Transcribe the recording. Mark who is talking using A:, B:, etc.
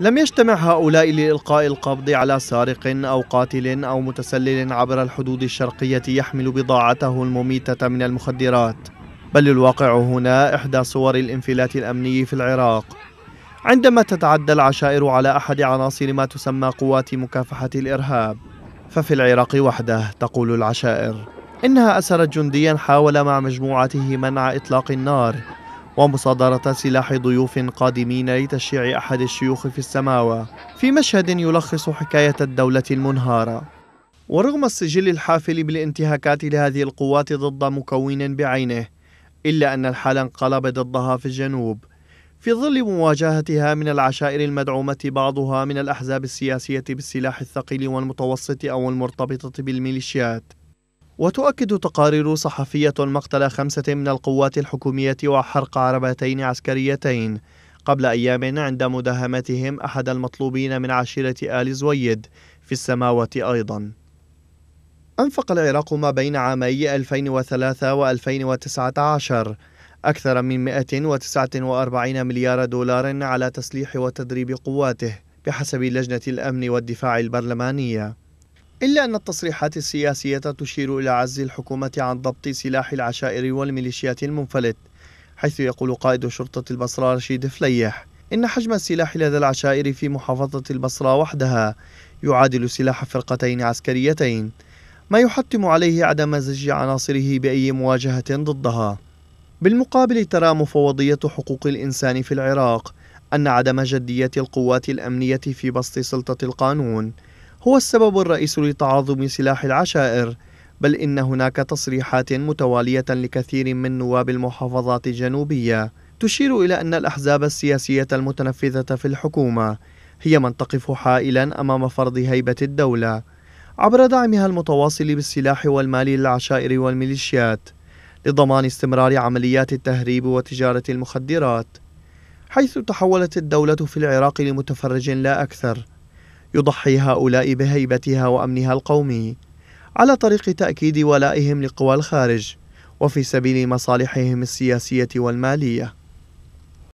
A: لم يجتمع هؤلاء لإلقاء القبض على سارق أو قاتل أو متسلل عبر الحدود الشرقية يحمل بضاعته المميتة من المخدرات بل الواقع هنا إحدى صور الانفلات الأمني في العراق عندما تتعدى العشائر على أحد عناصر ما تسمى قوات مكافحة الإرهاب ففي العراق وحده تقول العشائر إنها أسرت جنديا حاول مع مجموعته منع إطلاق النار ومصادرة سلاح ضيوف قادمين لتشييع أحد الشيوخ في السماوة في مشهد يلخص حكاية الدولة المنهارة ورغم السجل الحافل بالانتهاكات لهذه القوات ضد مكون بعينه إلا أن الحال انقلب ضدها في الجنوب في ظل مواجهتها من العشائر المدعومة بعضها من الأحزاب السياسية بالسلاح الثقيل والمتوسط أو المرتبطة بالميليشيات وتؤكد تقارير صحفية مقتل خمسة من القوات الحكومية وحرق عربتين عسكريتين قبل أيام عند مداهمتهم أحد المطلوبين من عشيرة آل زويد في السماوة أيضاً أنفق العراق ما بين عامي 2003 و 2019 أكثر من 149 مليار دولار على تسليح وتدريب قواته بحسب لجنة الأمن والدفاع البرلمانية إلا أن التصريحات السياسية تشير إلى عجز الحكومة عن ضبط سلاح العشائر والميليشيات المنفلت حيث يقول قائد شرطة البصرة رشيد فليح إن حجم السلاح لدى العشائر في محافظة البصرة وحدها يعادل سلاح فرقتين عسكريتين ما يحتم عليه عدم زج عناصره بأي مواجهة ضدها بالمقابل ترى مفوضية حقوق الإنسان في العراق أن عدم جدية القوات الأمنية في بسط سلطة القانون هو السبب الرئيسي لتعاظم سلاح العشائر بل إن هناك تصريحات متوالية لكثير من نواب المحافظات الجنوبية تشير إلى أن الأحزاب السياسية المتنفذة في الحكومة هي من تقف حائلا أمام فرض هيبة الدولة عبر دعمها المتواصل بالسلاح والمال للعشائر والميليشيات لضمان استمرار عمليات التهريب وتجارة المخدرات حيث تحولت الدولة في العراق لمتفرج لا أكثر يضحي هؤلاء بهيبتها وأمنها القومي على طريق تأكيد ولائهم لقوى الخارج وفي سبيل مصالحهم السياسية والمالية